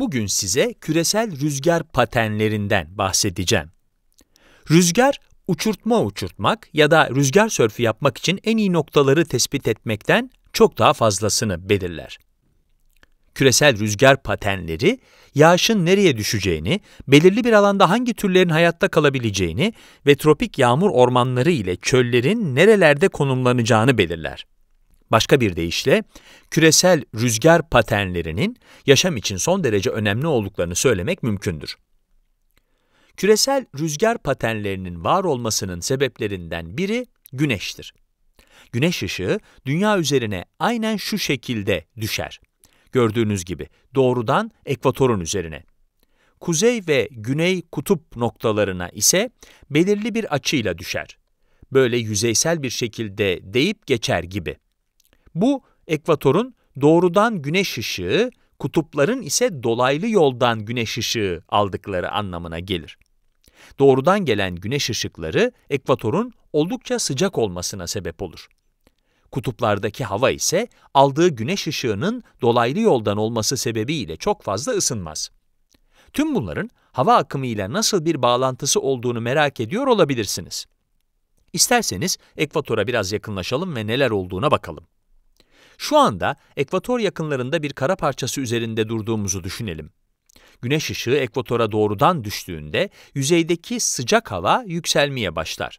Bugün size küresel rüzgar patenlerinden bahsedeceğim. Rüzgar, uçurtma uçurtmak ya da rüzgar sörfü yapmak için en iyi noktaları tespit etmekten çok daha fazlasını belirler. Küresel rüzgar patenleri, yağışın nereye düşeceğini, belirli bir alanda hangi türlerin hayatta kalabileceğini ve tropik yağmur ormanları ile çöllerin nerelerde konumlanacağını belirler. Başka bir deyişle, küresel rüzgar paternlerinin yaşam için son derece önemli olduklarını söylemek mümkündür. Küresel rüzgar paternlerinin var olmasının sebeplerinden biri güneştir. Güneş ışığı dünya üzerine aynen şu şekilde düşer. Gördüğünüz gibi doğrudan ekvatorun üzerine. Kuzey ve güney kutup noktalarına ise belirli bir açıyla düşer. Böyle yüzeysel bir şekilde deyip geçer gibi. Bu ekvatorun doğrudan güneş ışığı, kutupların ise dolaylı yoldan güneş ışığı aldıkları anlamına gelir. Doğrudan gelen güneş ışıkları ekvatorun oldukça sıcak olmasına sebep olur. Kutuplardaki hava ise aldığı güneş ışığının dolaylı yoldan olması sebebiyle çok fazla ısınmaz. Tüm bunların hava akımı ile nasıl bir bağlantısı olduğunu merak ediyor olabilirsiniz. İsterseniz ekvatora biraz yakınlaşalım ve neler olduğuna bakalım. Şu anda ekvator yakınlarında bir kara parçası üzerinde durduğumuzu düşünelim. Güneş ışığı ekvatora doğrudan düştüğünde yüzeydeki sıcak hava yükselmeye başlar.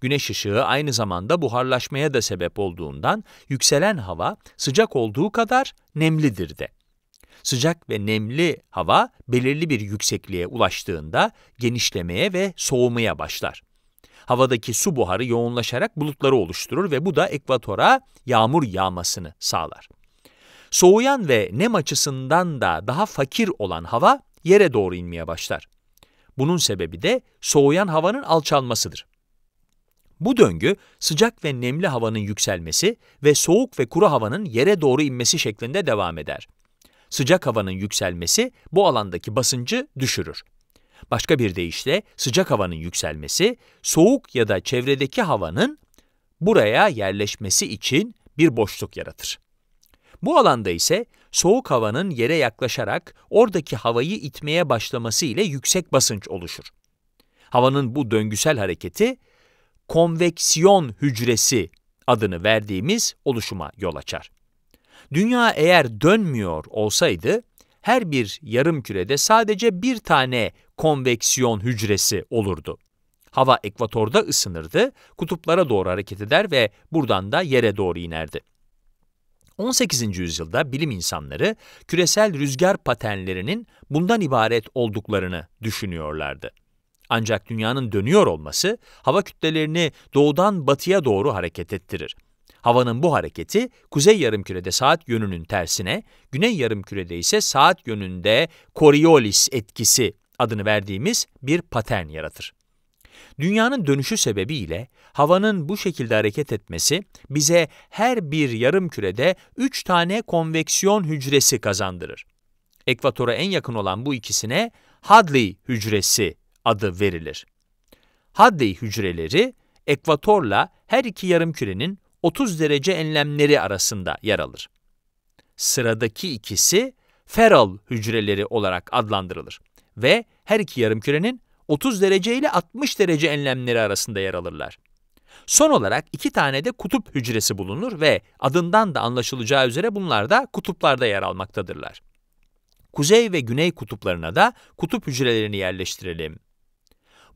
Güneş ışığı aynı zamanda buharlaşmaya da sebep olduğundan yükselen hava sıcak olduğu kadar nemlidir de. Sıcak ve nemli hava belirli bir yüksekliğe ulaştığında genişlemeye ve soğumaya başlar. Havadaki su buharı yoğunlaşarak bulutları oluşturur ve bu da ekvatora yağmur yağmasını sağlar. Soğuyan ve nem açısından da daha fakir olan hava yere doğru inmeye başlar. Bunun sebebi de soğuyan havanın alçalmasıdır. Bu döngü sıcak ve nemli havanın yükselmesi ve soğuk ve kuru havanın yere doğru inmesi şeklinde devam eder. Sıcak havanın yükselmesi bu alandaki basıncı düşürür. Başka bir deyişle sıcak havanın yükselmesi, soğuk ya da çevredeki havanın buraya yerleşmesi için bir boşluk yaratır. Bu alanda ise soğuk havanın yere yaklaşarak oradaki havayı itmeye başlaması ile yüksek basınç oluşur. Havanın bu döngüsel hareketi konveksiyon hücresi adını verdiğimiz oluşuma yol açar. Dünya eğer dönmüyor olsaydı her bir yarım kürede sadece bir tane konveksiyon hücresi olurdu. Hava ekvatorda ısınırdı, kutuplara doğru hareket eder ve buradan da yere doğru inerdi. 18. yüzyılda bilim insanları küresel rüzgar patenlerinin bundan ibaret olduklarını düşünüyorlardı. Ancak dünyanın dönüyor olması hava kütlelerini doğudan batıya doğru hareket ettirir. Havanın bu hareketi kuzey yarımkürede saat yönünün tersine, güney yarımkürede ise saat yönünde Coriolis etkisi adını verdiğimiz bir patern yaratır. Dünyanın dönüşü sebebiyle havanın bu şekilde hareket etmesi bize her bir yarım kürede 3 tane konveksiyon hücresi kazandırır. Ekvatora en yakın olan bu ikisine Hadley hücresi adı verilir. Hadley hücreleri ekvatorla her iki yarım kürenin 30 derece enlemleri arasında yer alır. Sıradaki ikisi feral hücreleri olarak adlandırılır ve her iki yarımkürenin 30 derece ile 60 derece enlemleri arasında yer alırlar. Son olarak iki tane de kutup hücresi bulunur ve adından da anlaşılacağı üzere bunlar da kutuplarda yer almaktadırlar. Kuzey ve güney kutuplarına da kutup hücrelerini yerleştirelim.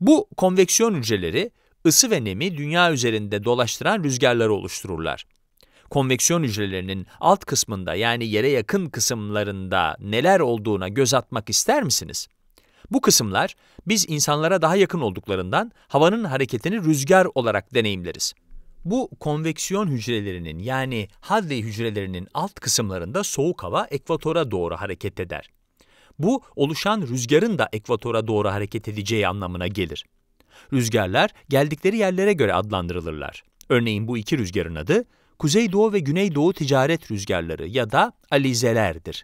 Bu konveksiyon hücreleri ısı ve nemi dünya üzerinde dolaştıran rüzgarları oluştururlar. Konveksiyon hücrelerinin alt kısmında yani yere yakın kısımlarında neler olduğuna göz atmak ister misiniz? Bu kısımlar biz insanlara daha yakın olduklarından havanın hareketini rüzgar olarak deneyimleriz. Bu konveksiyon hücrelerinin yani Hadley hücrelerinin alt kısımlarında soğuk hava ekvatora doğru hareket eder. Bu oluşan rüzgarın da ekvatora doğru hareket edeceği anlamına gelir. Rüzgarlar geldikleri yerlere göre adlandırılırlar. Örneğin bu iki rüzgarın adı Kuzeydoğu ve Güneydoğu ticaret rüzgarları ya da alizelerdir.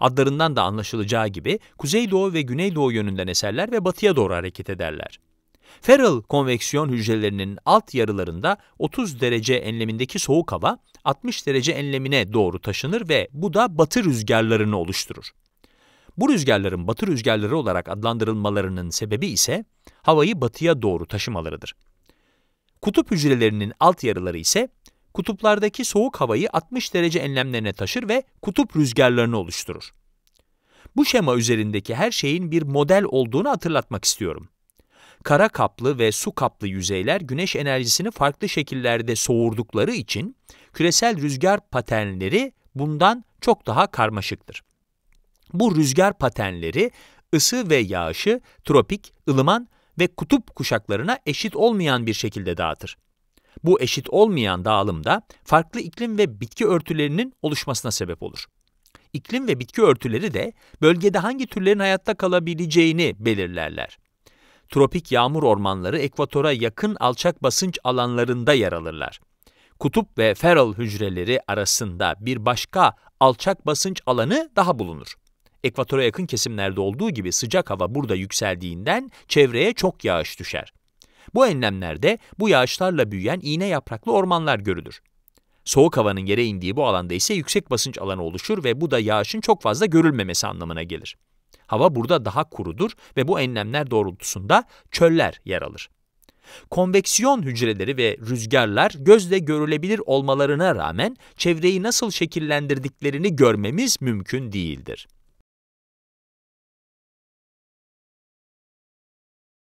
Adlarından da anlaşılacağı gibi kuzeydoğu ve güneydoğu yönünden eserler ve batıya doğru hareket ederler. Feral konveksiyon hücrelerinin alt yarılarında 30 derece enlemindeki soğuk hava 60 derece enlemine doğru taşınır ve bu da batı rüzgarlarını oluşturur. Bu rüzgarların batı rüzgarları olarak adlandırılmalarının sebebi ise havayı batıya doğru taşımalarıdır. Kutup hücrelerinin alt yarıları ise kutuplardaki soğuk havayı 60 derece enlemlerine taşır ve kutup rüzgarlarını oluşturur. Bu şema üzerindeki her şeyin bir model olduğunu hatırlatmak istiyorum. Kara kaplı ve su kaplı yüzeyler güneş enerjisini farklı şekillerde soğurdukları için küresel rüzgar paternleri bundan çok daha karmaşıktır. Bu rüzgar paternleri ısı ve yağışı tropik, ılıman ve kutup kuşaklarına eşit olmayan bir şekilde dağıtır. Bu eşit olmayan dağılımda farklı iklim ve bitki örtülerinin oluşmasına sebep olur. İklim ve bitki örtüleri de bölgede hangi türlerin hayatta kalabileceğini belirlerler. Tropik yağmur ormanları ekvatora yakın alçak basınç alanlarında yer alırlar. Kutup ve feral hücreleri arasında bir başka alçak basınç alanı daha bulunur. Ekvatora yakın kesimlerde olduğu gibi sıcak hava burada yükseldiğinden çevreye çok yağış düşer. Bu enlemlerde bu yağışlarla büyüyen iğne yapraklı ormanlar görülür. Soğuk havanın yere indiği bu alanda ise yüksek basınç alanı oluşur ve bu da yağışın çok fazla görülmemesi anlamına gelir. Hava burada daha kurudur ve bu enlemler doğrultusunda çöller yer alır. Konveksiyon hücreleri ve rüzgarlar gözle görülebilir olmalarına rağmen çevreyi nasıl şekillendirdiklerini görmemiz mümkün değildir.